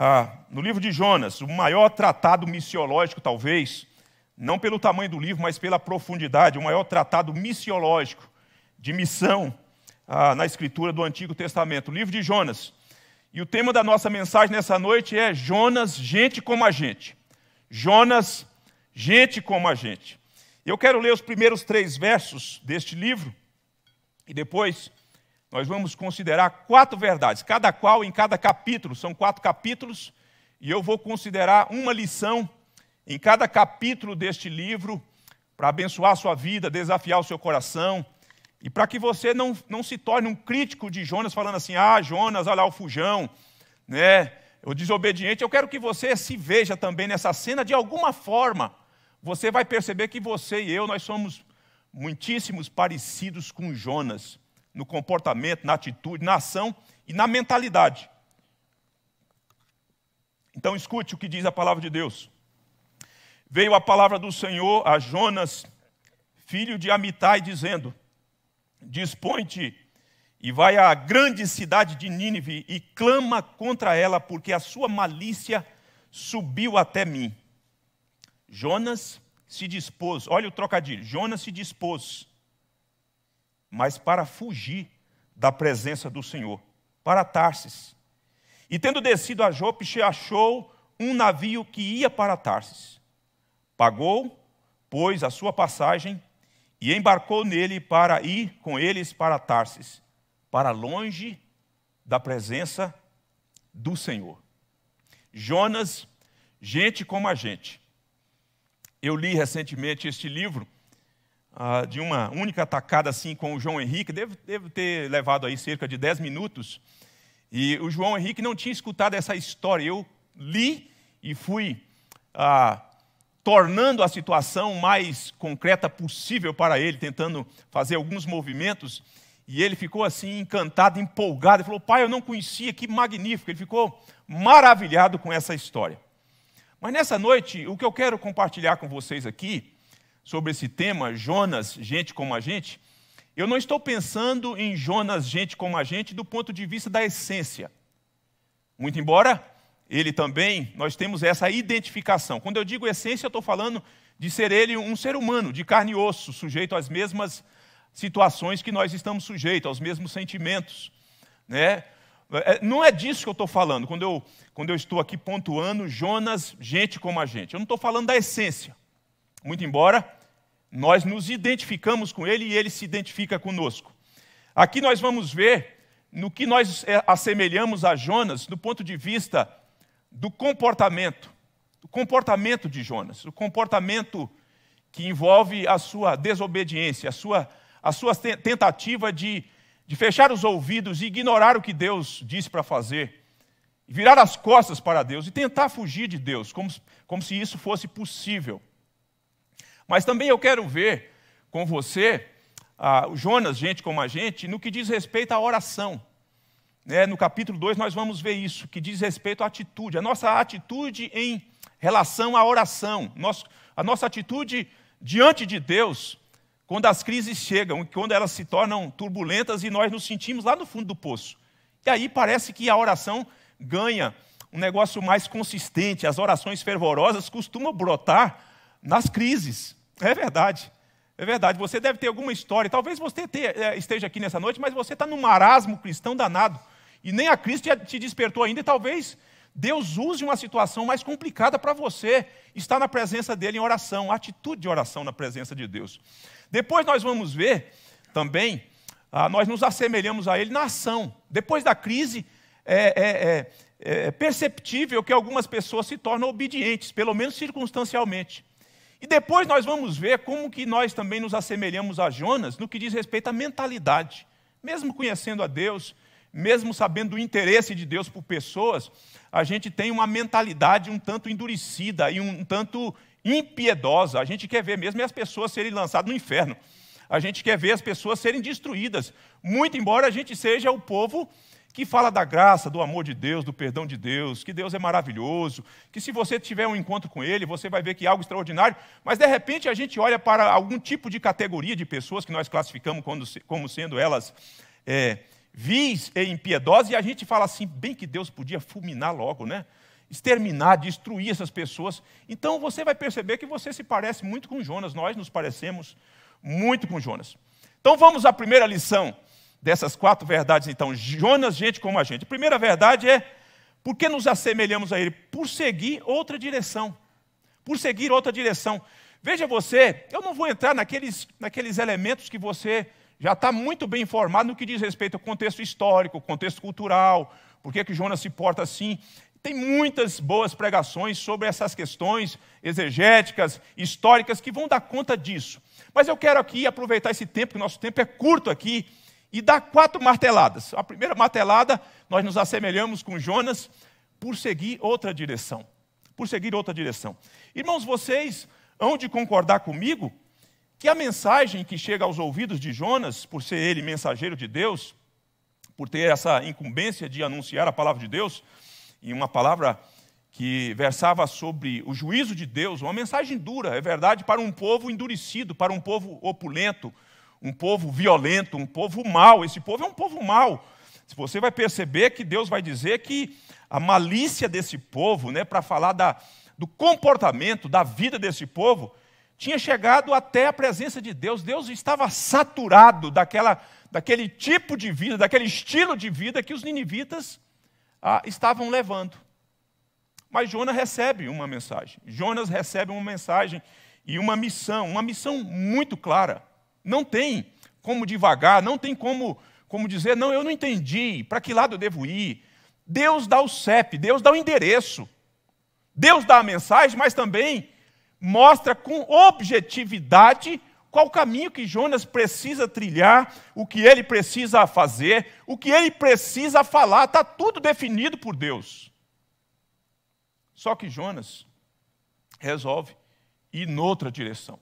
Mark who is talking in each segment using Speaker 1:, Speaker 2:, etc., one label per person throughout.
Speaker 1: Ah, no livro de Jonas, o maior tratado missiológico, talvez, não pelo tamanho do livro, mas pela profundidade, o maior tratado missiológico de missão ah, na escritura do Antigo Testamento, o livro de Jonas. E o tema da nossa mensagem nessa noite é Jonas, gente como a gente. Jonas, gente como a gente. Eu quero ler os primeiros três versos deste livro e depois nós vamos considerar quatro verdades, cada qual em cada capítulo, são quatro capítulos, e eu vou considerar uma lição em cada capítulo deste livro para abençoar a sua vida, desafiar o seu coração e para que você não, não se torne um crítico de Jonas falando assim: "Ah, Jonas, olha lá o fujão", né? O desobediente. Eu quero que você se veja também nessa cena de alguma forma. Você vai perceber que você e eu nós somos muitíssimos parecidos com Jonas no comportamento, na atitude, na ação e na mentalidade. Então escute o que diz a palavra de Deus. Veio a palavra do Senhor a Jonas, filho de Amitai, dizendo: Dispõe-te e vai à grande cidade de Nínive e clama contra ela, porque a sua malícia subiu até mim. Jonas se dispôs, olha o trocadilho, Jonas se dispôs mas para fugir da presença do Senhor, para Tarsis. E tendo descido a Jope, achou um navio que ia para Tarsis. Pagou, pois, a sua passagem e embarcou nele para ir com eles para Tarsis, para longe da presença do Senhor. Jonas, gente como a gente. Eu li recentemente este livro ah, de uma única atacada assim com o João Henrique, deve, deve ter levado aí cerca de 10 minutos. E o João Henrique não tinha escutado essa história. Eu li e fui ah, tornando a situação mais concreta possível para ele, tentando fazer alguns movimentos. E ele ficou assim encantado, empolgado. e falou: Pai, eu não conhecia, que magnífico. Ele ficou maravilhado com essa história. Mas nessa noite, o que eu quero compartilhar com vocês aqui sobre esse tema, Jonas, gente como a gente, eu não estou pensando em Jonas, gente como a gente, do ponto de vista da essência. Muito embora ele também, nós temos essa identificação. Quando eu digo essência, eu estou falando de ser ele um ser humano, de carne e osso, sujeito às mesmas situações que nós estamos sujeitos, aos mesmos sentimentos. Né? É, não é disso que eu estou falando quando eu, quando eu estou aqui pontuando Jonas, gente como a gente. Eu não estou falando da essência. Muito embora nós nos identificamos com ele e ele se identifica conosco. Aqui nós vamos ver no que nós é, assemelhamos a Jonas do ponto de vista do comportamento, do comportamento de Jonas, o comportamento que envolve a sua desobediência, a sua, a sua tentativa de, de fechar os ouvidos e ignorar o que Deus disse para fazer, virar as costas para Deus e tentar fugir de Deus, como, como se isso fosse possível. Mas também eu quero ver com você, ah, Jonas, gente como a gente, no que diz respeito à oração. Né? No capítulo 2 nós vamos ver isso, que diz respeito à atitude, a nossa atitude em relação à oração, nosso, a nossa atitude diante de Deus, quando as crises chegam, quando elas se tornam turbulentas e nós nos sentimos lá no fundo do poço. E aí parece que a oração ganha um negócio mais consistente, as orações fervorosas costumam brotar nas crises. É verdade. É verdade, você deve ter alguma história. Talvez você é, esteja aqui nessa noite, mas você está num marasmo cristão danado. E nem a Cristo te despertou ainda, e talvez Deus use uma situação mais complicada para você estar na presença dele em oração, atitude de oração na presença de Deus. Depois nós vamos ver também, ah, nós nos assemelhamos a ele na ação. Depois da crise, é, é, é, é perceptível que algumas pessoas se tornam obedientes, pelo menos circunstancialmente. E depois nós vamos ver como que nós também nos assemelhamos a Jonas no que diz respeito à mentalidade. Mesmo conhecendo a Deus, mesmo sabendo o interesse de Deus por pessoas, a gente tem uma mentalidade um tanto endurecida e um tanto impiedosa. A gente quer ver mesmo as pessoas serem lançadas no inferno. A gente quer ver as pessoas serem destruídas, muito embora a gente seja o povo que fala da graça, do amor de Deus, do perdão de Deus, que Deus é maravilhoso, que se você tiver um encontro com Ele, você vai ver que é algo extraordinário, mas de repente a gente olha para algum tipo de categoria de pessoas que nós classificamos como sendo elas é, vis e impiedosas, e a gente fala assim, bem que Deus podia fulminar logo, né? Exterminar, destruir essas pessoas. Então você vai perceber que você se parece muito com Jonas, nós nos parecemos muito com Jonas. Então vamos à primeira lição dessas quatro verdades, então, Jonas, gente como a gente. A primeira verdade é: por que nos assemelhamos a ele? Por seguir outra direção. Por seguir outra direção. Veja você, eu não vou entrar naqueles, naqueles elementos que você já está muito bem informado no que diz respeito ao contexto histórico, contexto cultural, por que, que Jonas se porta assim. Tem muitas boas pregações sobre essas questões exegéticas, históricas, que vão dar conta disso. Mas eu quero aqui aproveitar esse tempo, que nosso tempo é curto aqui, e dá quatro marteladas. A primeira martelada, nós nos assemelhamos com Jonas por seguir outra direção. Por seguir outra direção. Irmãos, vocês hão de concordar comigo que a mensagem que chega aos ouvidos de Jonas, por ser ele mensageiro de Deus, por ter essa incumbência de anunciar a palavra de Deus, e uma palavra que versava sobre o juízo de Deus, uma mensagem dura, é verdade, para um povo endurecido, para um povo opulento, um povo violento, um povo mau. Esse povo é um povo mau. Você vai perceber que Deus vai dizer que a malícia desse povo, né, para falar da, do comportamento, da vida desse povo, tinha chegado até a presença de Deus. Deus estava saturado daquela, daquele tipo de vida, daquele estilo de vida que os ninivitas ah, estavam levando. Mas Jonas recebe uma mensagem. Jonas recebe uma mensagem e uma missão, uma missão muito clara. Não tem como divagar, não tem como, como dizer, não, eu não entendi, para que lado eu devo ir. Deus dá o CEP, Deus dá o endereço. Deus dá a mensagem, mas também mostra com objetividade qual caminho que Jonas precisa trilhar, o que ele precisa fazer, o que ele precisa falar, está tudo definido por Deus. Só que Jonas resolve ir noutra direção.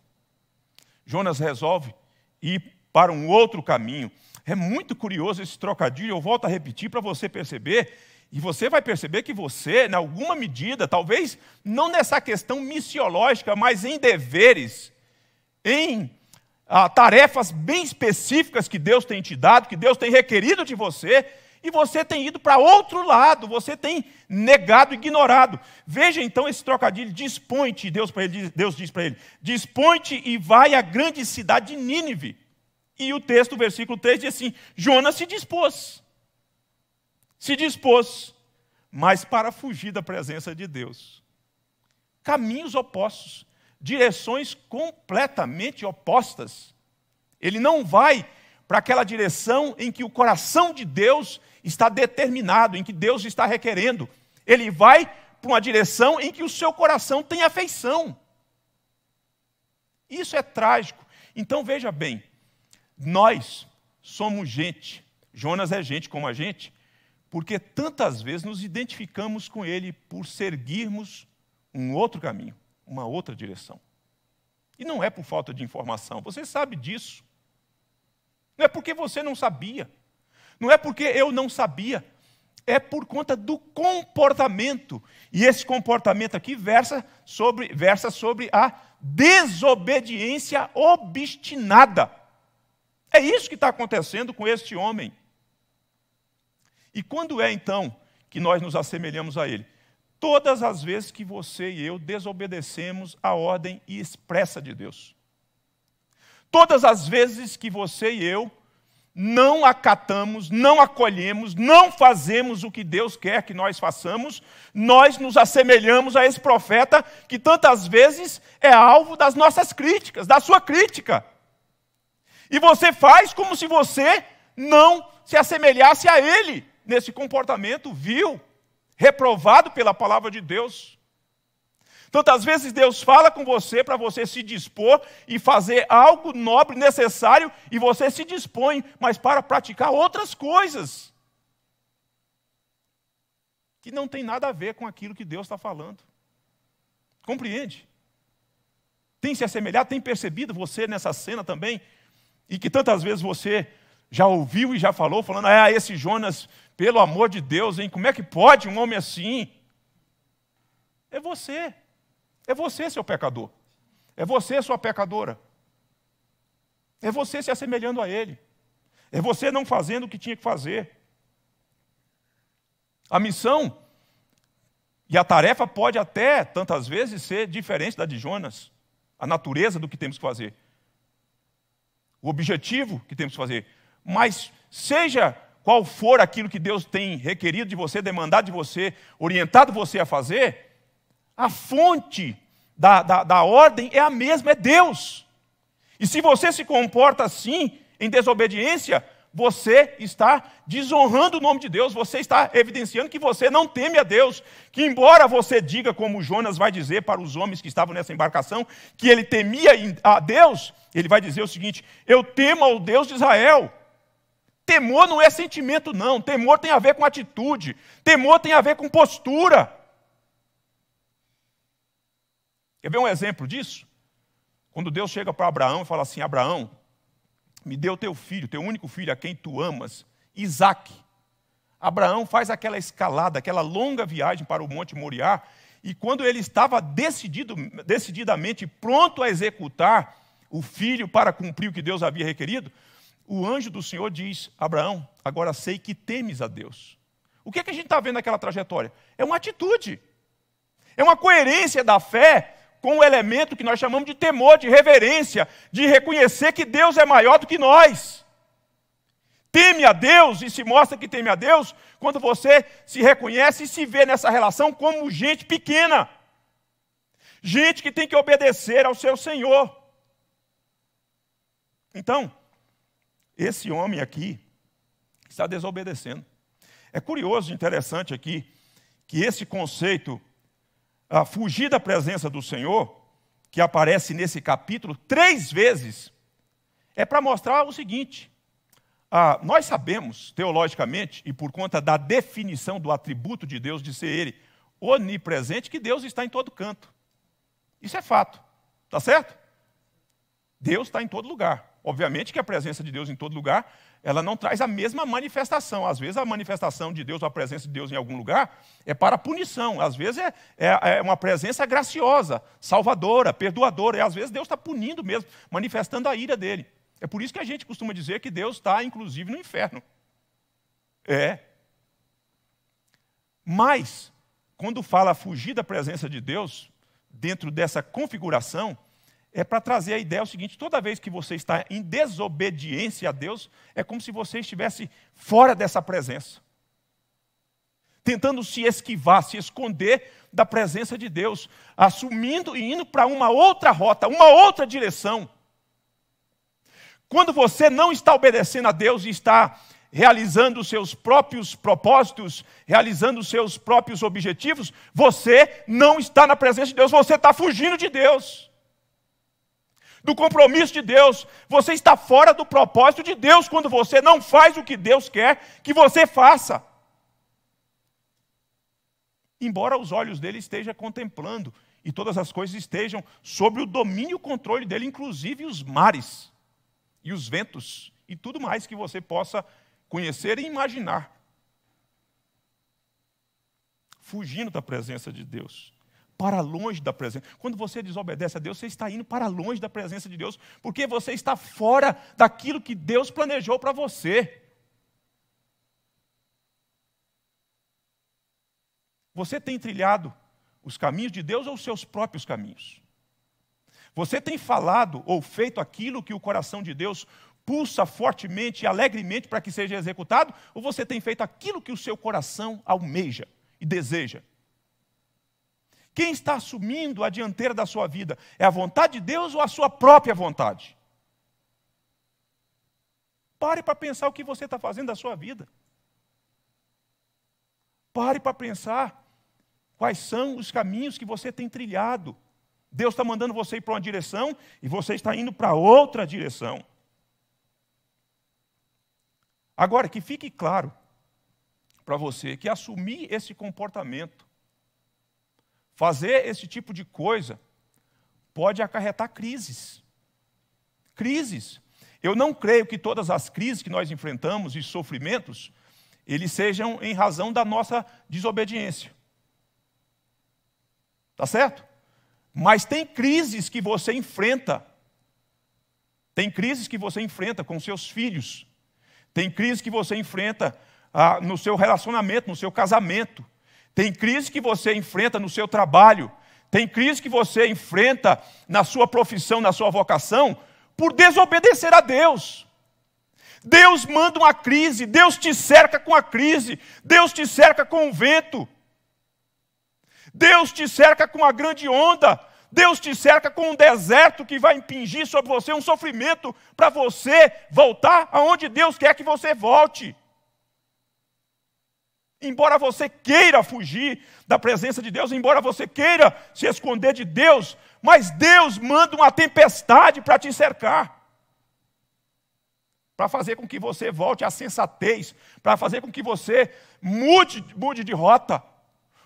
Speaker 1: Jonas resolve ir para um outro caminho. É muito curioso esse trocadilho, eu volto a repetir para você perceber, e você vai perceber que você, em alguma medida, talvez não nessa questão missiológica, mas em deveres, em ah, tarefas bem específicas que Deus tem te dado, que Deus tem requerido de você, e você tem ido para outro lado, você tem negado, ignorado. Veja então esse trocadilho: dispõe-te, Deus, Deus diz para ele: dispõe-te e vai à grande cidade de Nínive. E o texto, versículo 3, diz assim: Jonas se dispôs, se dispôs, mas para fugir da presença de Deus. Caminhos opostos, direções completamente opostas. Ele não vai para aquela direção em que o coração de Deus está determinado, em que Deus está requerendo. Ele vai para uma direção em que o seu coração tem afeição. Isso é trágico. Então veja bem, nós somos gente, Jonas é gente como a gente, porque tantas vezes nos identificamos com ele por seguirmos um outro caminho, uma outra direção. E não é por falta de informação, você sabe disso. Não é porque você não sabia. Não é porque eu não sabia. É por conta do comportamento. E esse comportamento aqui versa sobre, versa sobre a desobediência obstinada. É isso que está acontecendo com este homem. E quando é então que nós nos assemelhamos a ele? Todas as vezes que você e eu desobedecemos a ordem expressa de Deus. Todas as vezes que você e eu não acatamos, não acolhemos, não fazemos o que Deus quer que nós façamos, nós nos assemelhamos a esse profeta que tantas vezes é alvo das nossas críticas, da sua crítica. E você faz como se você não se assemelhasse a ele nesse comportamento vil, reprovado pela palavra de Deus. Tantas vezes Deus fala com você para você se dispor e fazer algo nobre, necessário, e você se dispõe, mas para praticar outras coisas que não tem nada a ver com aquilo que Deus está falando. Compreende? Tem se assemelhado, tem percebido você nessa cena também, e que tantas vezes você já ouviu e já falou, falando, ah, esse Jonas, pelo amor de Deus, hein, como é que pode um homem assim? É você. É você, seu pecador. É você, sua pecadora. É você se assemelhando a Ele. É você não fazendo o que tinha que fazer. A missão e a tarefa pode até, tantas vezes, ser diferente da de Jonas. A natureza do que temos que fazer. O objetivo que temos que fazer. Mas, seja qual for aquilo que Deus tem requerido de você, demandado de você, orientado você a fazer, a fonte da, da, da ordem é a mesma, é Deus. E se você se comporta assim, em desobediência, você está desonrando o nome de Deus, você está evidenciando que você não teme a Deus, que embora você diga, como Jonas vai dizer para os homens que estavam nessa embarcação, que ele temia a Deus, ele vai dizer o seguinte: Eu temo ao Deus de Israel. Temor não é sentimento, não. Temor tem a ver com atitude, temor tem a ver com postura. Quer ver um exemplo disso? Quando Deus chega para Abraão e fala assim: Abraão, me deu teu filho, teu único filho a quem tu amas, Isaac. Abraão faz aquela escalada, aquela longa viagem para o Monte Moriá, e quando ele estava decidido, decididamente pronto a executar o filho para cumprir o que Deus havia requerido, o anjo do Senhor diz: Abraão, agora sei que temes a Deus. O que é que a gente está vendo naquela trajetória? É uma atitude, é uma coerência da fé com o elemento que nós chamamos de temor, de reverência, de reconhecer que Deus é maior do que nós. Teme a Deus e se mostra que teme a Deus quando você se reconhece e se vê nessa relação como gente pequena. Gente que tem que obedecer ao seu Senhor. Então, esse homem aqui está desobedecendo. É curioso, interessante aqui, que esse conceito a fugir da presença do Senhor, que aparece nesse capítulo três vezes, é para mostrar o seguinte: ah, nós sabemos, teologicamente, e por conta da definição do atributo de Deus de ser Ele onipresente, que Deus está em todo canto. Isso é fato, está certo? Deus está em todo lugar. Obviamente que a presença de Deus em todo lugar ela não traz a mesma manifestação. Às vezes a manifestação de Deus, a presença de Deus em algum lugar, é para punição. Às vezes é, é, é uma presença graciosa, salvadora, perdoadora. E às vezes Deus está punindo mesmo, manifestando a ira dele. É por isso que a gente costuma dizer que Deus está, inclusive, no inferno. É. Mas, quando fala fugir da presença de Deus, dentro dessa configuração, é para trazer a ideia o seguinte: toda vez que você está em desobediência a Deus, é como se você estivesse fora dessa presença, tentando se esquivar, se esconder da presença de Deus, assumindo e indo para uma outra rota, uma outra direção. Quando você não está obedecendo a Deus e está realizando os seus próprios propósitos, realizando os seus próprios objetivos, você não está na presença de Deus, você está fugindo de Deus do compromisso de Deus. Você está fora do propósito de Deus quando você não faz o que Deus quer que você faça. Embora os olhos dele esteja contemplando e todas as coisas estejam sob o domínio e o controle dele, inclusive os mares e os ventos e tudo mais que você possa conhecer e imaginar. Fugindo da presença de Deus para longe da presença. Quando você desobedece a Deus, você está indo para longe da presença de Deus, porque você está fora daquilo que Deus planejou para você. Você tem trilhado os caminhos de Deus ou os seus próprios caminhos? Você tem falado ou feito aquilo que o coração de Deus pulsa fortemente e alegremente para que seja executado, ou você tem feito aquilo que o seu coração almeja e deseja? Quem está assumindo a dianteira da sua vida? É a vontade de Deus ou a sua própria vontade? Pare para pensar o que você está fazendo da sua vida. Pare para pensar quais são os caminhos que você tem trilhado. Deus está mandando você ir para uma direção e você está indo para outra direção. Agora, que fique claro para você que assumir esse comportamento Fazer esse tipo de coisa pode acarretar crises. Crises. Eu não creio que todas as crises que nós enfrentamos e sofrimentos, eles sejam em razão da nossa desobediência. Tá certo? Mas tem crises que você enfrenta. Tem crises que você enfrenta com seus filhos. Tem crises que você enfrenta ah, no seu relacionamento, no seu casamento tem crise que você enfrenta no seu trabalho, tem crise que você enfrenta na sua profissão, na sua vocação, por desobedecer a Deus. Deus manda uma crise, Deus te cerca com a crise, Deus te cerca com o vento, Deus te cerca com a grande onda, Deus te cerca com um deserto que vai impingir sobre você um sofrimento para você voltar aonde Deus quer que você volte. Embora você queira fugir da presença de Deus, embora você queira se esconder de Deus, mas Deus manda uma tempestade para te cercar. Para fazer com que você volte à sensatez, para fazer com que você mude, mude de rota,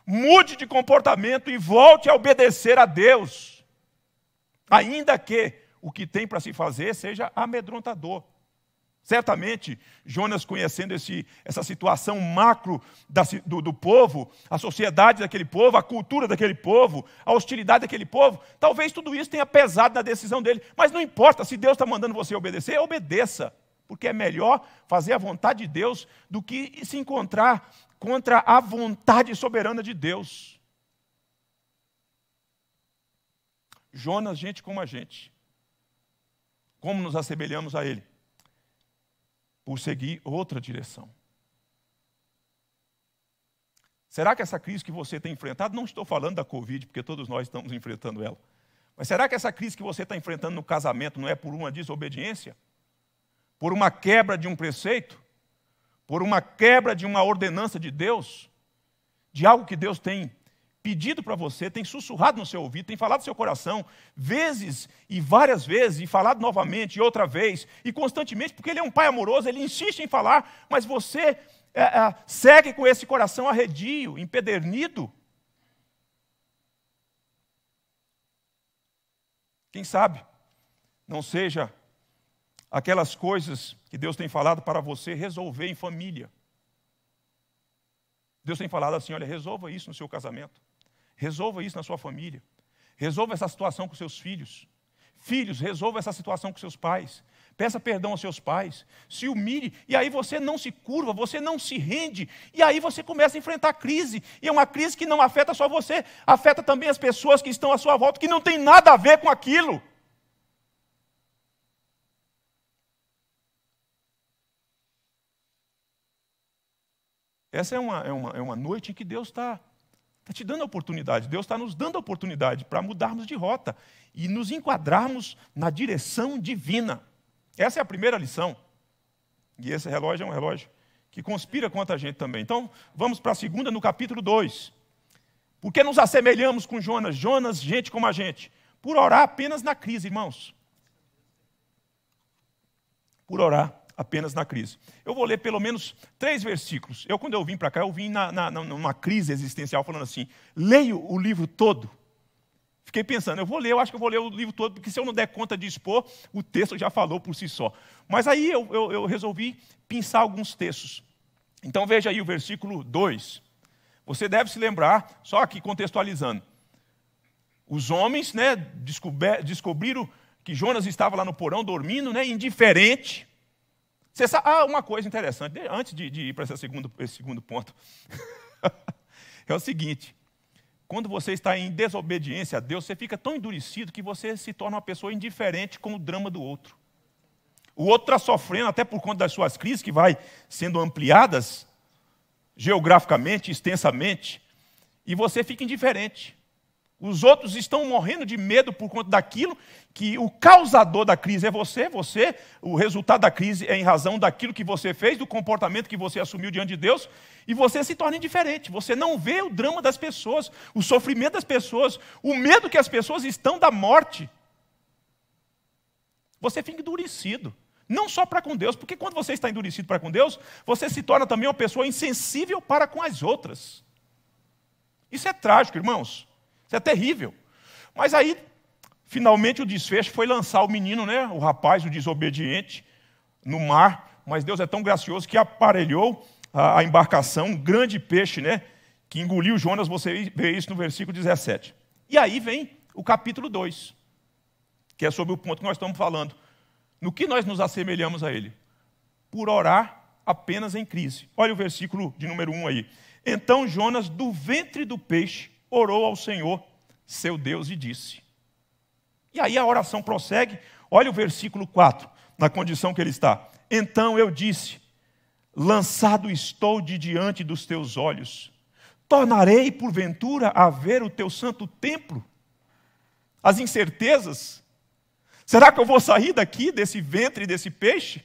Speaker 1: mude de comportamento e volte a obedecer a Deus. Ainda que o que tem para se fazer seja amedrontador. Certamente, Jonas, conhecendo esse, essa situação macro da, do, do povo, a sociedade daquele povo, a cultura daquele povo, a hostilidade daquele povo, talvez tudo isso tenha pesado na decisão dele. Mas não importa, se Deus está mandando você obedecer, obedeça. Porque é melhor fazer a vontade de Deus do que se encontrar contra a vontade soberana de Deus. Jonas, gente como a gente. Como nos assemelhamos a ele? por seguir outra direção. Será que essa crise que você tem enfrentado, não estou falando da Covid, porque todos nós estamos enfrentando ela, mas será que essa crise que você está enfrentando no casamento não é por uma desobediência? Por uma quebra de um preceito? Por uma quebra de uma ordenança de Deus? De algo que Deus tem pedido para você, tem sussurrado no seu ouvido, tem falado no seu coração, vezes e várias vezes, e falado novamente e outra vez, e constantemente, porque ele é um pai amoroso, ele insiste em falar, mas você é, é, segue com esse coração arredio, empedernido. Quem sabe não seja aquelas coisas que Deus tem falado para você resolver em família. Deus tem falado assim: olha, resolva isso no seu casamento. Resolva isso na sua família. Resolva essa situação com seus filhos. Filhos, resolva essa situação com seus pais. Peça perdão aos seus pais. Se humilhe. E aí você não se curva, você não se rende. E aí você começa a enfrentar a crise. E é uma crise que não afeta só você, afeta também as pessoas que estão à sua volta, que não tem nada a ver com aquilo. Essa é uma, é uma, é uma noite em que Deus está Está te dando a oportunidade, Deus está nos dando a oportunidade para mudarmos de rota e nos enquadrarmos na direção divina. Essa é a primeira lição. E esse relógio é um relógio que conspira contra a gente também. Então, vamos para a segunda, no capítulo 2. Por que nos assemelhamos com Jonas? Jonas, gente como a gente. Por orar apenas na crise, irmãos. Por orar apenas na crise. Eu vou ler pelo menos três versículos. Eu, quando eu vim para cá, eu vim na, na, numa crise existencial falando assim: leio o livro todo. Fiquei pensando, eu vou ler, eu acho que eu vou ler o livro todo, porque se eu não der conta de expor, o texto já falou por si só. Mas aí eu, eu, eu resolvi pensar alguns textos. Então veja aí o versículo 2. Você deve se lembrar, só aqui contextualizando. Os homens né, descobriram que Jonas estava lá no porão dormindo, né, indiferente, você sabe, ah, uma coisa interessante, né, antes de, de ir para esse segundo, esse segundo ponto, é o seguinte: quando você está em desobediência a Deus, você fica tão endurecido que você se torna uma pessoa indiferente com o drama do outro. O outro está sofrendo até por conta das suas crises, que vai sendo ampliadas geograficamente, extensamente, e você fica indiferente. Os outros estão morrendo de medo por conta daquilo que o causador da crise é você, você, o resultado da crise é em razão daquilo que você fez, do comportamento que você assumiu diante de Deus, e você se torna indiferente. Você não vê o drama das pessoas, o sofrimento das pessoas, o medo que as pessoas estão da morte. Você fica endurecido não só para com Deus, porque quando você está endurecido para com Deus, você se torna também uma pessoa insensível para com as outras. Isso é trágico, irmãos. Isso é terrível. Mas aí, finalmente, o desfecho foi lançar o menino, né, o rapaz, o desobediente, no mar. Mas Deus é tão gracioso que aparelhou a, embarcação, um grande peixe, né, que engoliu Jonas. Você vê isso no versículo 17. E aí vem o capítulo 2, que é sobre o ponto que nós estamos falando. No que nós nos assemelhamos a ele? Por orar apenas em crise. Olha o versículo de número 1 aí. Então Jonas, do ventre do peixe, orou ao Senhor, seu Deus, e disse. E aí a oração prossegue, olha o versículo 4, na condição que ele está. Então eu disse: Lançado estou de diante dos teus olhos, tornarei porventura a ver o teu santo templo? As incertezas? Será que eu vou sair daqui, desse ventre, desse peixe?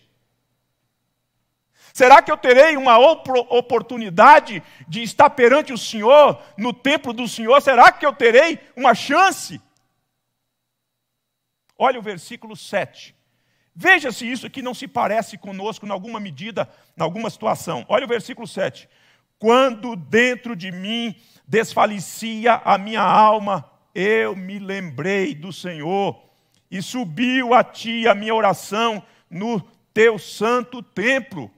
Speaker 1: Será que eu terei uma oportunidade de estar perante o Senhor, no templo do Senhor? Será que eu terei uma chance? Olha o versículo 7. Veja se isso aqui não se parece conosco em alguma medida, em alguma situação. Olha o versículo 7. Quando dentro de mim desfalecia a minha alma, eu me lembrei do Senhor e subiu a ti a minha oração no teu santo templo.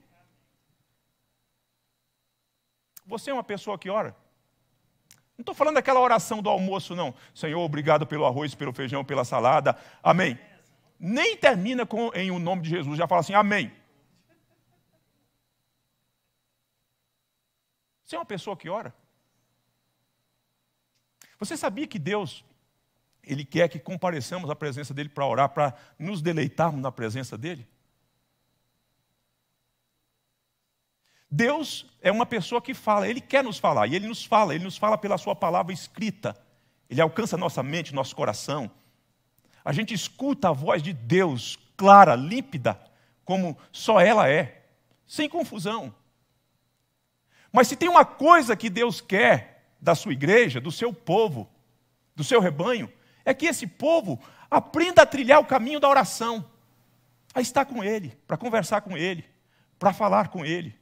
Speaker 1: Você é uma pessoa que ora? Não estou falando daquela oração do almoço, não. Senhor, obrigado pelo arroz, pelo feijão, pela salada. Amém. Nem termina com, em o um nome de Jesus, já fala assim, amém. Você é uma pessoa que ora? Você sabia que Deus, Ele quer que compareçamos à presença dEle para orar, para nos deleitarmos na presença dEle? Deus é uma pessoa que fala, Ele quer nos falar, e Ele nos fala, Ele nos fala pela Sua palavra escrita. Ele alcança nossa mente, nosso coração. A gente escuta a voz de Deus, clara, límpida, como só ela é, sem confusão. Mas se tem uma coisa que Deus quer da sua igreja, do seu povo, do seu rebanho, é que esse povo aprenda a trilhar o caminho da oração, a estar com Ele, para conversar com Ele, para falar com Ele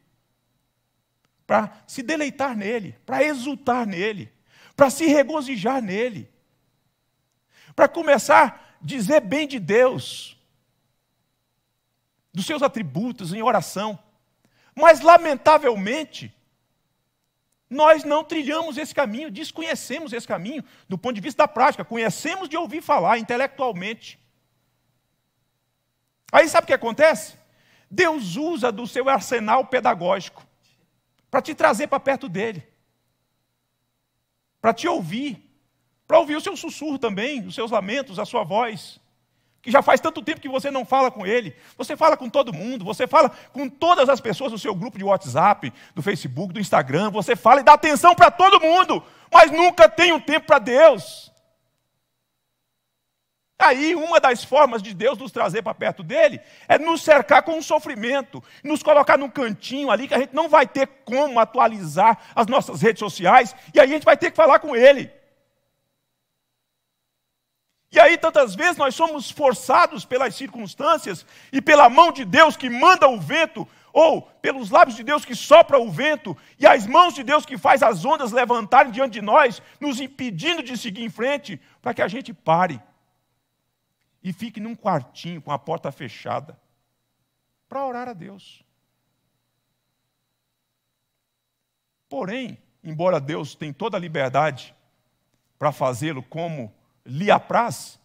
Speaker 1: para se deleitar nele, para exultar nele, para se regozijar nele, para começar a dizer bem de Deus, dos seus atributos em oração. Mas, lamentavelmente, nós não trilhamos esse caminho, desconhecemos esse caminho do ponto de vista da prática, conhecemos de ouvir falar intelectualmente. Aí sabe o que acontece? Deus usa do seu arsenal pedagógico para te trazer para perto dele, para te ouvir, para ouvir o seu sussurro também, os seus lamentos, a sua voz, que já faz tanto tempo que você não fala com ele. Você fala com todo mundo, você fala com todas as pessoas do seu grupo de WhatsApp, do Facebook, do Instagram, você fala e dá atenção para todo mundo, mas nunca tem um tempo para Deus. Aí, uma das formas de Deus nos trazer para perto dele é nos cercar com um sofrimento, nos colocar num cantinho ali que a gente não vai ter como atualizar as nossas redes sociais, e aí a gente vai ter que falar com ele. E aí, tantas vezes, nós somos forçados pelas circunstâncias e pela mão de Deus que manda o vento, ou pelos lábios de Deus que sopra o vento, e as mãos de Deus que faz as ondas levantarem diante de nós, nos impedindo de seguir em frente, para que a gente pare e fique num quartinho com a porta fechada para orar a Deus. Porém, embora Deus tenha toda a liberdade para fazê-lo como lhe apraz,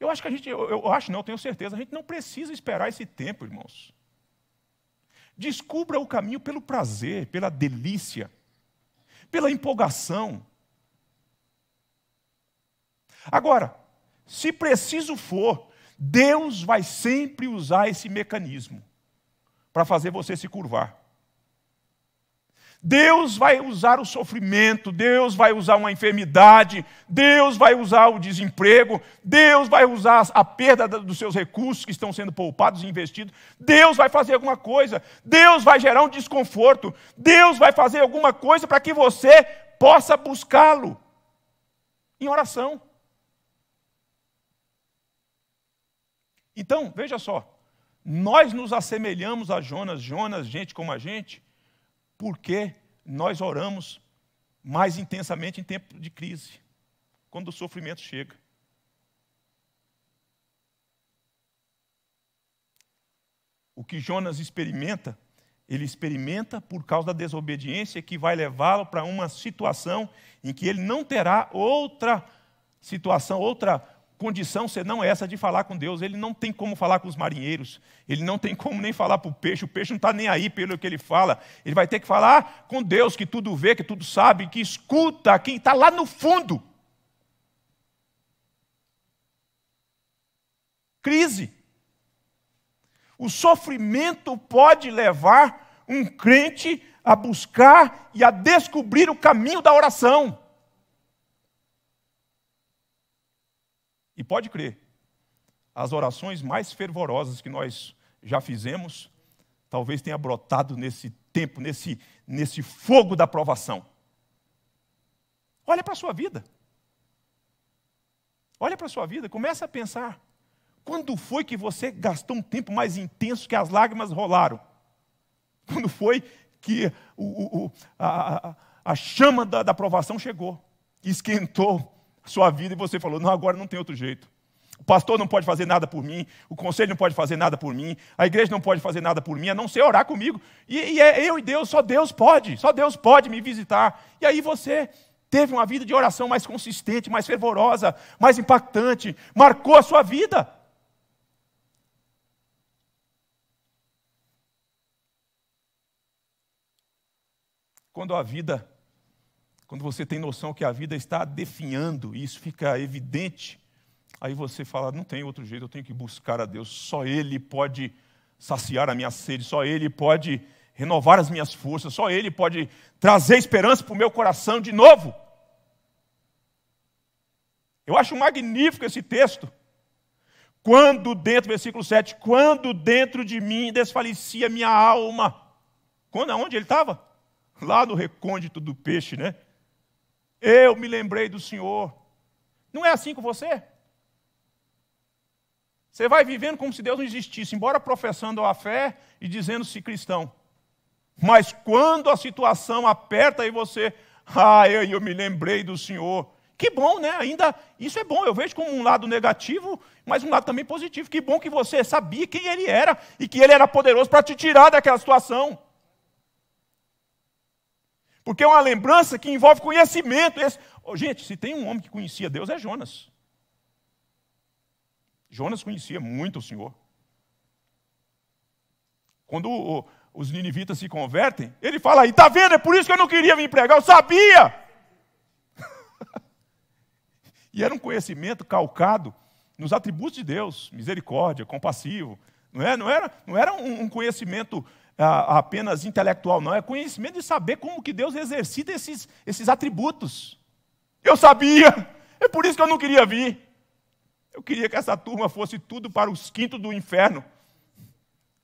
Speaker 1: eu acho que a gente, eu, eu acho não, eu tenho certeza, a gente não precisa esperar esse tempo, irmãos. Descubra o caminho pelo prazer, pela delícia, pela empolgação. Agora, se preciso for, Deus vai sempre usar esse mecanismo para fazer você se curvar. Deus vai usar o sofrimento, Deus vai usar uma enfermidade, Deus vai usar o desemprego, Deus vai usar a perda dos seus recursos que estão sendo poupados e investidos, Deus vai fazer alguma coisa, Deus vai gerar um desconforto, Deus vai fazer alguma coisa para que você possa buscá-lo em oração. Então, veja só, nós nos assemelhamos a Jonas, Jonas, gente como a gente, porque nós oramos mais intensamente em tempo de crise, quando o sofrimento chega. O que Jonas experimenta, ele experimenta por causa da desobediência que vai levá-lo para uma situação em que ele não terá outra situação, outra condição senão é essa de falar com Deus. Ele não tem como falar com os marinheiros, ele não tem como nem falar para o peixe, o peixe não está nem aí pelo que ele fala. Ele vai ter que falar com Deus, que tudo vê, que tudo sabe, que escuta, quem está lá no fundo. Crise. O sofrimento pode levar um crente a buscar e a descobrir o caminho da oração. E pode crer, as orações mais fervorosas que nós já fizemos, talvez tenha brotado nesse tempo, nesse, nesse fogo da provação. Olha para a sua vida. Olha para a sua vida, começa a pensar. Quando foi que você gastou um tempo mais intenso que as lágrimas rolaram? Quando foi que o, o, a, a, chama da, da provação chegou, esquentou, sua vida e você falou: não, agora não tem outro jeito. O pastor não pode fazer nada por mim, o conselho não pode fazer nada por mim, a igreja não pode fazer nada por mim, a não ser orar comigo. E, e é eu e Deus, só Deus pode, só Deus pode me visitar. E aí você teve uma vida de oração mais consistente, mais fervorosa, mais impactante, marcou a sua vida. Quando a vida quando você tem noção que a vida está definhando e isso fica evidente, aí você fala: não tem outro jeito, eu tenho que buscar a Deus. Só Ele pode saciar a minha sede, só Ele pode renovar as minhas forças, só Ele pode trazer esperança para o meu coração de novo. Eu acho magnífico esse texto. Quando dentro, versículo 7, quando dentro de mim desfalecia minha alma. Quando aonde ele estava? Lá no recôndito do peixe, né? Eu me lembrei do Senhor. Não é assim com você? Você vai vivendo como se Deus não existisse, embora professando a fé e dizendo-se cristão. Mas quando a situação aperta e você, ah, eu, eu me lembrei do Senhor. Que bom, né? Ainda isso é bom. Eu vejo como um lado negativo, mas um lado também positivo. Que bom que você sabia quem ele era e que ele era poderoso para te tirar daquela situação. Porque é uma lembrança que envolve conhecimento. Esse... Oh, gente, se tem um homem que conhecia Deus, é Jonas. Jonas conhecia muito o Senhor. Quando o, os ninivitas se convertem, ele fala aí, está vendo? É por isso que eu não queria me empregar. eu sabia! e era um conhecimento calcado nos atributos de Deus, misericórdia, compassivo. Não, é? não era, não era um, um conhecimento apenas intelectual, não. É conhecimento de saber como que Deus exercita esses, esses atributos. Eu sabia, é por isso que eu não queria vir. Eu queria que essa turma fosse tudo para os quintos do inferno.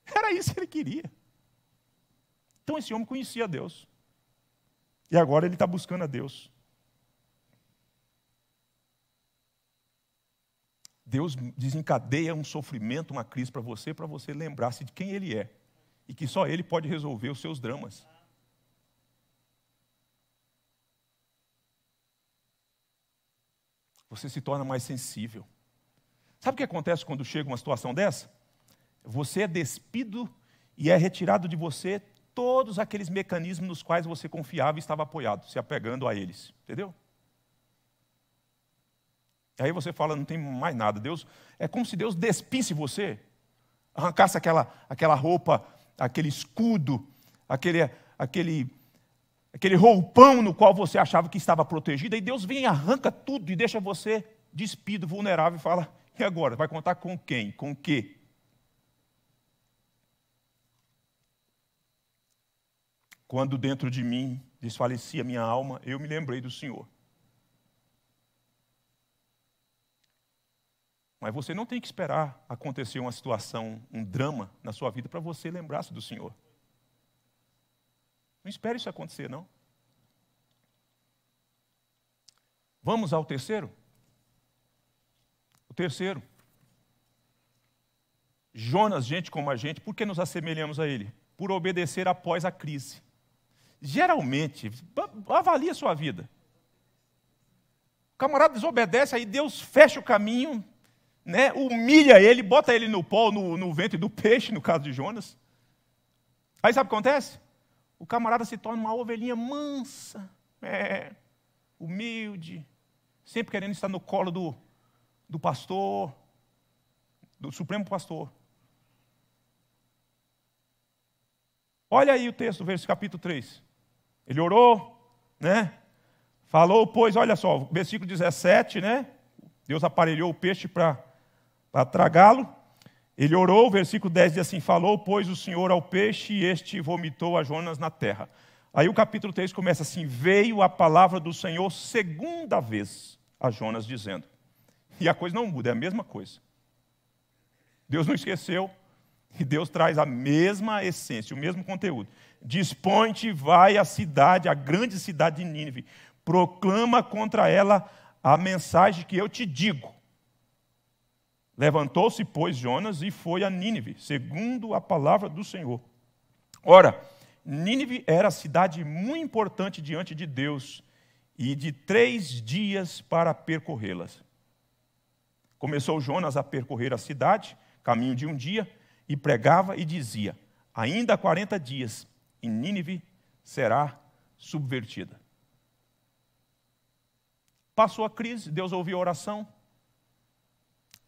Speaker 1: Era isso que ele queria. Então esse homem conhecia Deus. E agora ele está buscando a Deus. Deus desencadeia um sofrimento, uma crise para você, para você lembrar-se de quem Ele é e que só Ele pode resolver os seus dramas. Você se torna mais sensível. Sabe o que acontece quando chega uma situação dessa? Você é despido e é retirado de você todos aqueles mecanismos nos quais você confiava e estava apoiado, se apegando a eles. Entendeu? Aí você fala, não tem mais nada. Deus, é como se Deus despisse você, arrancasse aquela, aquela roupa aquele escudo, aquele, aquele, aquele roupão no qual você achava que estava protegido, e Deus vem e arranca tudo e deixa você despido, vulnerável, e fala: e agora? Vai contar com quem? Com o quê? Quando dentro de mim desfalecia minha alma, eu me lembrei do Senhor. Mas você não tem que esperar acontecer uma situação, um drama na sua vida para você lembrar-se do Senhor. Não espere isso acontecer, não. Vamos ao terceiro? O terceiro. Jonas, gente como a gente, por que nos assemelhamos a ele? Por obedecer após a crise. Geralmente, avalie a sua vida. O camarada desobedece, aí Deus fecha o caminho, né, humilha ele, bota ele no pó, no, no ventre do peixe, no caso de Jonas. Aí sabe o que acontece? O camarada se torna uma ovelhinha mansa, é, humilde, sempre querendo estar no colo do, do pastor, do supremo pastor. Olha aí o texto, verso capítulo 3. Ele orou, né? Falou, pois, olha só, versículo 17, né? Deus aparelhou o peixe para para tragá-lo. Ele orou, versículo 10 diz assim: Falou, pois, o Senhor ao peixe, e este vomitou a Jonas na terra. Aí o capítulo 3 começa assim: Veio a palavra do Senhor segunda vez a Jonas, dizendo. E a coisa não muda, é a mesma coisa. Deus não esqueceu, e Deus traz a mesma essência, o mesmo conteúdo. Dispõe-te, vai à cidade, à grande cidade de Nínive, proclama contra ela a mensagem que eu te digo. Levantou-se, pois, Jonas e foi a Nínive, segundo a palavra do Senhor. Ora, Nínive era cidade muito importante diante de Deus e de três dias para percorrê-las. Começou Jonas a percorrer a cidade, caminho de um dia, e pregava e dizia: Ainda há 40 dias, e Nínive será subvertida. Passou a crise, Deus ouviu a oração,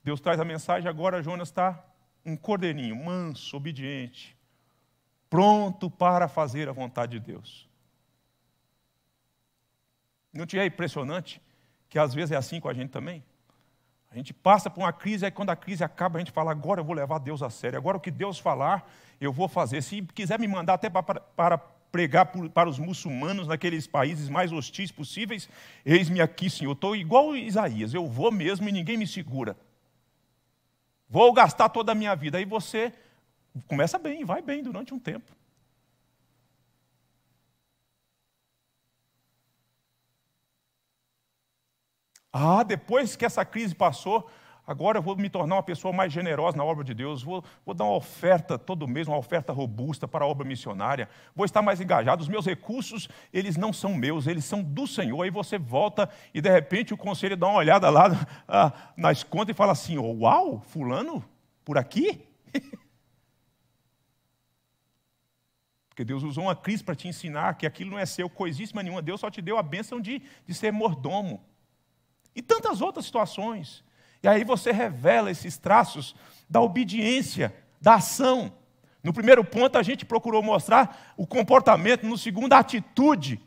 Speaker 1: Deus traz a mensagem, agora Jonas está um cordeirinho, manso, obediente, pronto para fazer a vontade de Deus. Não te é impressionante que às vezes é assim com a gente também? A gente passa por uma crise, aí quando a crise acaba, a gente fala: agora eu vou levar Deus a sério, agora o que Deus falar, eu vou fazer. Se quiser me mandar até para, para pregar para os muçulmanos naqueles países mais hostis possíveis, eis-me aqui, Senhor. Estou igual Isaías, eu vou mesmo e ninguém me segura. Vou gastar toda a minha vida. Aí você começa bem, vai bem durante um tempo. Ah, depois que essa crise passou, Agora eu vou me tornar uma pessoa mais generosa na obra de Deus, vou, vou dar uma oferta todo mês, uma oferta robusta para a obra missionária, vou estar mais engajado. Os meus recursos, eles não são meus, eles são do Senhor. Aí você volta e de repente o conselho dá uma olhada lá ah, nas contas e fala assim: oh, Uau, Fulano, por aqui? Porque Deus usou uma crise para te ensinar que aquilo não é seu coisíssima nenhuma, Deus só te deu a bênção de, de ser mordomo. E tantas outras situações. E aí você revela esses traços da obediência, da ação. No primeiro ponto, a gente procurou mostrar o comportamento, no segundo, a atitude.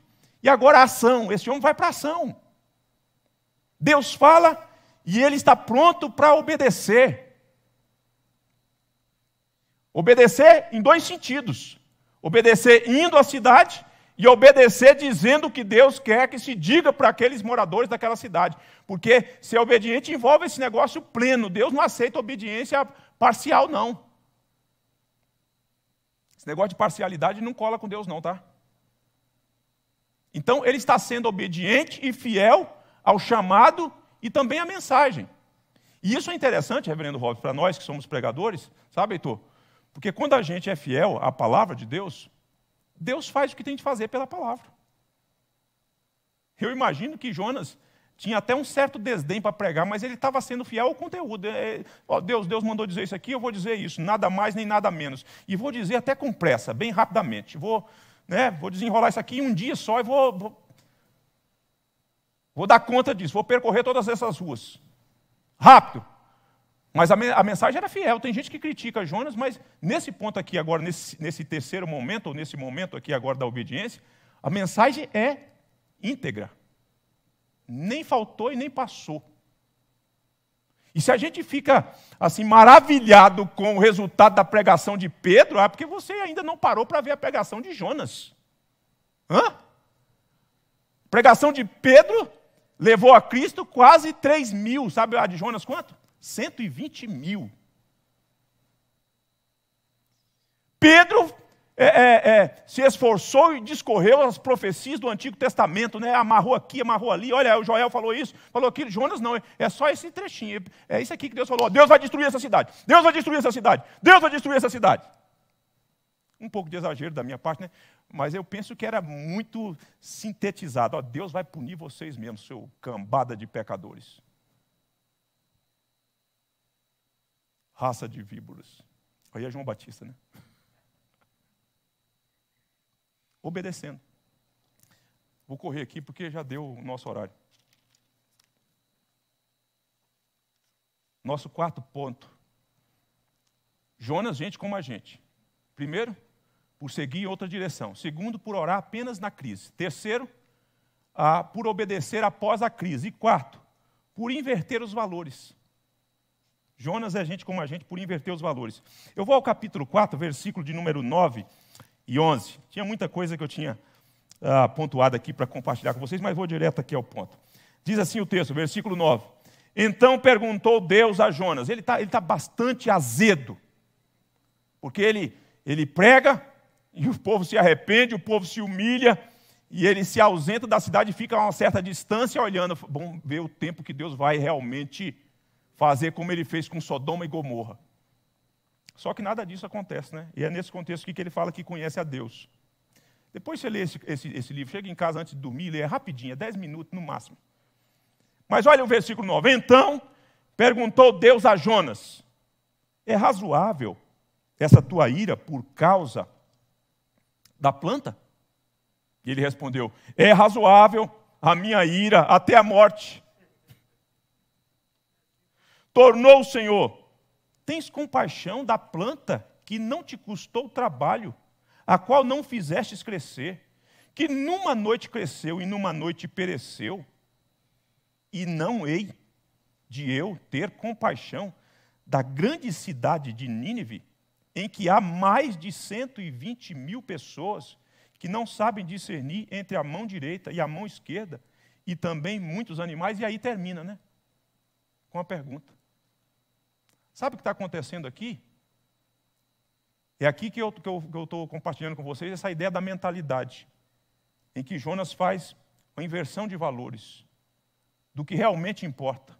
Speaker 1: E agora a ação. Esse homem vai para a ação. Deus fala e ele está pronto para obedecer. Obedecer em dois sentidos: obedecer indo à cidade e obedecer dizendo o que Deus quer que se diga para aqueles moradores daquela cidade. Porque ser obediente envolve esse negócio pleno. Deus não aceita obediência parcial, não. Esse negócio de parcialidade não cola com Deus, não, tá? Então, ele está sendo obediente e fiel ao chamado e também à mensagem. E isso é interessante, reverendo Rob, para nós que somos pregadores, sabe, Heitor? Porque quando a gente é fiel à palavra de Deus, Deus faz o que tem de fazer pela palavra. Eu imagino que Jonas tinha até um certo desdém para pregar, mas ele estava sendo fiel ao conteúdo. É, é, ó, Deus, Deus mandou dizer isso aqui, eu vou dizer isso, nada mais nem nada menos. E vou dizer até com pressa, bem rapidamente. Vou, né, vou desenrolar isso aqui em um dia só e vou, vou, vou dar conta disso, vou percorrer todas essas ruas. Rápido, mas a, a, mensagem era fiel. Tem gente que critica Jonas, mas nesse ponto aqui agora, nesse, nesse terceiro momento, ou nesse momento aqui agora da obediência, a mensagem é íntegra. Nem faltou e nem passou. E se a gente fica assim maravilhado com o resultado da pregação de Pedro, é porque você ainda não parou para ver a pregação de Jonas. Hã? A pregação de Pedro levou a Cristo quase 3 mil, sabe a de Jonas quanto? 120 mil. Pedro é, é, é, se esforçou e discorreu as profecias do Antigo Testamento, né? amarrou aqui, amarrou ali. Olha, o Joel falou isso, falou aquilo. Jonas não, é, é só esse trechinho. É isso aqui que Deus falou: Deus vai destruir essa cidade, Deus vai destruir essa cidade, Deus vai destruir essa cidade. Um pouco de exagero da minha parte, né? mas eu penso que era muito sintetizado. Ó, Deus vai punir vocês mesmos, seu cambada de pecadores. raça de víboras. Aí é João Batista, né? Obedecendo. Vou correr aqui porque já deu o nosso horário. Nosso quarto ponto. Jonas, gente como a gente. Primeiro, por seguir em outra direção. Segundo, por orar apenas na crise. Terceiro, ah, por obedecer após a crise. E quarto, por inverter os valores. Jonas é gente como a gente por inverter os valores. Eu vou ao capítulo 4, versículo de número 9 e 11. Tinha muita coisa que eu tinha ah, pontuado aqui para compartilhar com vocês, mas vou direto aqui ao ponto. Diz assim o texto, versículo 9. Então perguntou Deus a Jonas. Ele está ele tá bastante azedo, porque ele, ele prega e o povo se arrepende, o povo se humilha e ele se ausenta da cidade e fica a uma certa distância olhando. Vamos ver o tempo que Deus vai realmente fazer como ele fez com Sodoma e Gomorra. Só que nada disso acontece, né? E é nesse contexto que ele fala que conhece a Deus. Depois você lê esse, esse, esse livro, chega em casa antes de dormir, lê é rapidinho, é 10 minutos no máximo. Mas olha o versículo 9. Então perguntou Deus a Jonas: É razoável essa tua ira por causa da planta? E ele respondeu: É razoável a minha ira até a morte tornou o Senhor: Tens compaixão da planta que não te custou trabalho, a qual não fizestes crescer, que numa noite cresceu e numa noite pereceu, e não hei de eu ter compaixão da grande cidade de Nínive, em que há mais de 120 mil pessoas que não sabem discernir entre a mão direita e a mão esquerda, e também muitos animais, e aí termina, né? Com a pergunta: Sabe o que está acontecendo aqui? É aqui que eu estou compartilhando com vocês essa ideia da mentalidade, em que Jonas faz uma inversão de valores, do que realmente importa.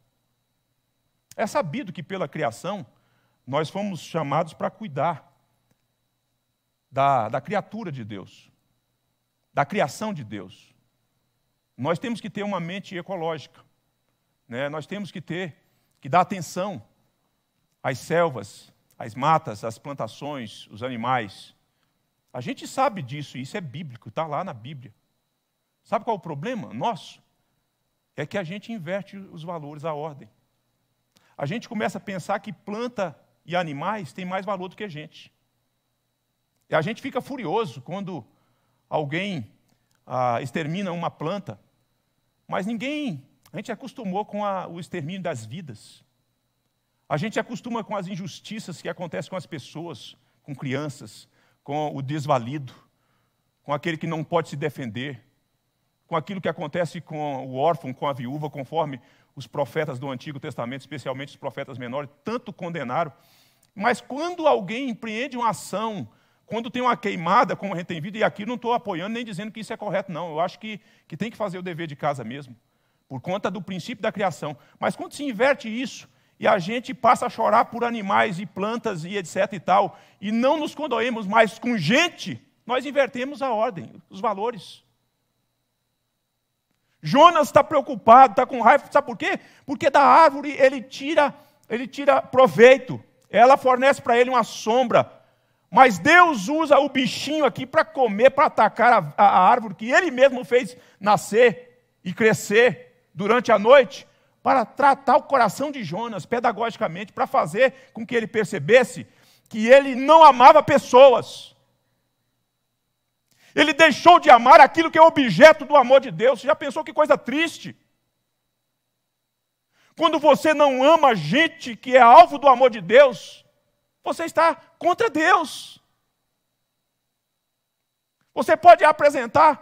Speaker 1: É sabido que pela criação nós fomos chamados para cuidar da, da criatura de Deus, da criação de Deus. Nós temos que ter uma mente ecológica, né? nós temos que ter, que dar atenção as selvas, as matas, as plantações, os animais. A gente sabe disso, isso é bíblico, está lá na Bíblia. Sabe qual é o problema nosso? É que a gente inverte os valores, a ordem. A gente começa a pensar que planta e animais têm mais valor do que a gente. E a gente fica furioso quando alguém ah, extermina uma planta, mas ninguém, a gente acostumou com a, o extermínio das vidas. A gente acostuma com as injustiças que acontecem com as pessoas, com crianças, com o desvalido, com aquele que não pode se defender, com aquilo que acontece com o órfão, com a viúva, conforme os profetas do Antigo Testamento, especialmente os profetas menores, tanto condenaram. Mas quando alguém empreende uma ação, quando tem uma queimada, como a gente tem vida, e aqui não estou apoiando nem dizendo que isso é correto, não. Eu acho que, que tem que fazer o dever de casa mesmo, por conta do princípio da criação. Mas quando se inverte isso, e a gente passa a chorar por animais e plantas e etc e tal, e não nos condoemos mais com gente, nós invertemos a ordem, os valores. Jonas está preocupado, está com raiva, sabe por quê? Porque da árvore ele tira, ele tira proveito. Ela fornece para ele uma sombra. Mas Deus usa o bichinho aqui para comer, para atacar a, a, a árvore que ele mesmo fez nascer e crescer durante a noite para tratar o coração de Jonas pedagogicamente, para fazer com que ele percebesse que ele não amava pessoas. Ele deixou de amar aquilo que é objeto do amor de Deus. Você já pensou que coisa triste? Quando você não ama gente que é alvo do amor de Deus, você está contra Deus. Você pode apresentar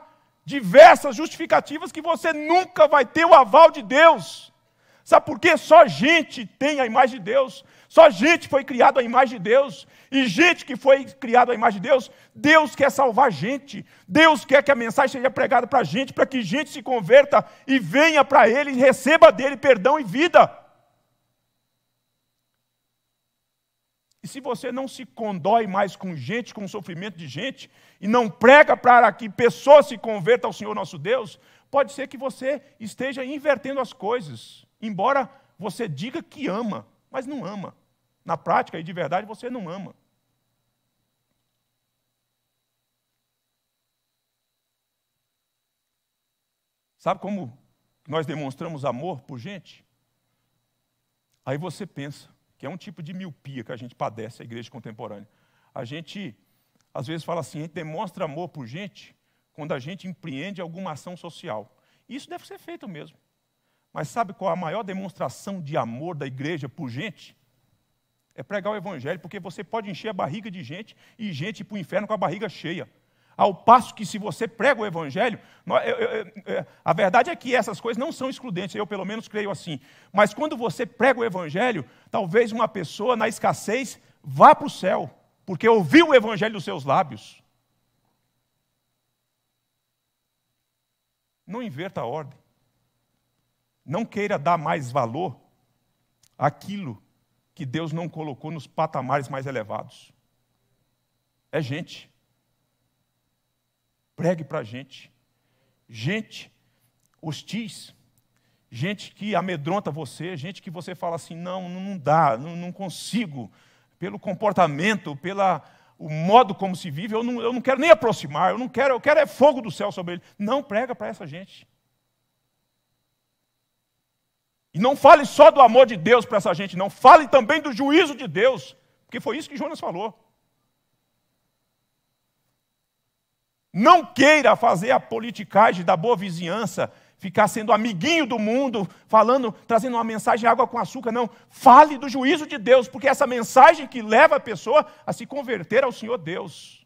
Speaker 1: diversas justificativas que você nunca vai ter o aval de Deus. Sabe por quê? Só gente tem a imagem de Deus. Só gente foi criado à imagem de Deus. E gente que foi criado à imagem de Deus, Deus quer salvar gente. Deus quer que a mensagem seja pregada para gente, para que gente se converta e venha para Ele, e receba dele perdão e vida. E se você não se condói mais com gente, com o sofrimento de gente, e não prega para que pessoas se convertam ao Senhor nosso Deus, pode ser que você esteja invertendo as coisas. Embora você diga que ama, mas não ama. Na prática e de verdade você não ama. Sabe como nós demonstramos amor por gente? Aí você pensa que é um tipo de miopia que a gente padece a igreja contemporânea. A gente às vezes fala assim, a gente demonstra amor por gente quando a gente empreende alguma ação social. Isso deve ser feito mesmo. Mas sabe qual a maior demonstração de amor da igreja por gente? É pregar o evangelho, porque você pode encher a barriga de gente e gente ir para o inferno com a barriga cheia. Ao passo que, se você prega o Evangelho, é, a verdade é que essas coisas não são excludentes, eu pelo menos creio assim. Mas quando você prega o Evangelho, talvez uma pessoa na escassez vá para o céu, porque ouviu o Evangelho dos seus lábios. Não inverta a ordem. Não queira dar mais valor àquilo que Deus não colocou nos patamares mais elevados. É gente. Pregue para gente. Gente hostis. Gente que amedronta você, gente que você fala assim: não, não dá, não, não consigo. Pelo comportamento, pela, o modo como se vive, eu não, eu não quero nem aproximar, eu não quero, eu quero é fogo do céu sobre ele. Não prega para essa gente. E não fale só do amor de Deus para essa gente, não. Fale também do juízo de Deus, porque foi isso que Jonas falou. Não queira fazer a politicagem da boa vizinhança, ficar sendo amiguinho do mundo, falando, trazendo uma mensagem de água com açúcar, não. Fale do juízo de Deus, porque é essa mensagem que leva a pessoa a se converter ao Senhor Deus.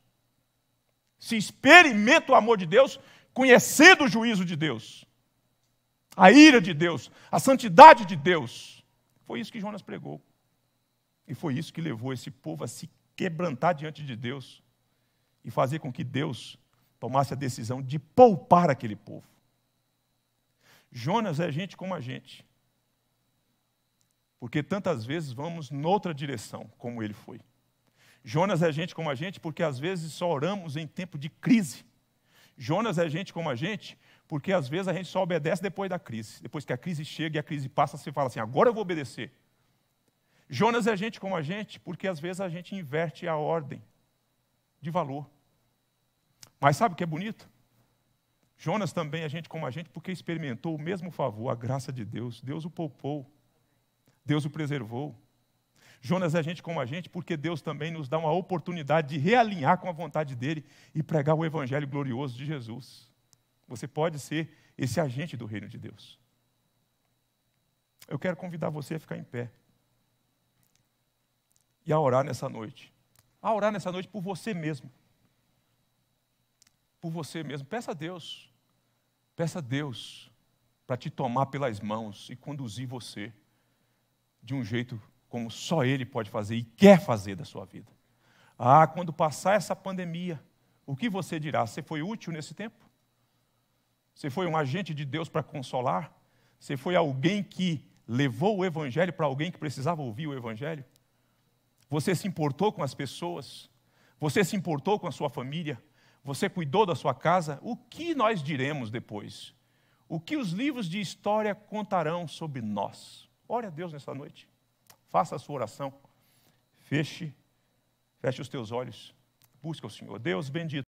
Speaker 1: Se experimenta o amor de Deus, conhecendo o juízo de Deus a ira de Deus, a santidade de Deus. Foi isso que Jonas pregou. E foi isso que levou esse povo a se quebrantar diante de Deus e fazer com que Deus tomasse a decisão de poupar aquele povo. Jonas é gente como a gente. Porque tantas vezes vamos noutra direção, como ele foi. Jonas é gente como a gente porque às vezes só oramos em tempo de crise. Jonas é gente como a gente porque às vezes a gente só obedece depois da crise. Depois que a crise chega e a crise passa, você fala assim: agora eu vou obedecer. Jonas é gente como a gente, porque às vezes a gente inverte a ordem de valor. Mas sabe o que é bonito? Jonas também é gente como a gente, porque experimentou o mesmo favor, a graça de Deus. Deus o poupou, Deus o preservou. Jonas é gente como a gente, porque Deus também nos dá uma oportunidade de realinhar com a vontade dele e pregar o evangelho glorioso de Jesus. Você pode ser esse agente do reino de Deus. Eu quero convidar você a ficar em pé e a orar nessa noite. A orar nessa noite por você mesmo. Por você mesmo. Peça a Deus. Peça a Deus para te tomar pelas mãos e conduzir você de um jeito como só Ele pode fazer e quer fazer da sua vida. Ah, quando passar essa pandemia, o que você dirá? Você foi útil nesse tempo? Você foi um agente de Deus para consolar? Você foi alguém que levou o Evangelho para alguém que precisava ouvir o Evangelho? Você se importou com as pessoas? Você se importou com a sua família? Você cuidou da sua casa? O que nós diremos depois? O que os livros de história contarão sobre nós? Ore a Deus nessa noite. Faça a sua oração. Feche, feche os teus olhos. Busca o Senhor. Deus bendito.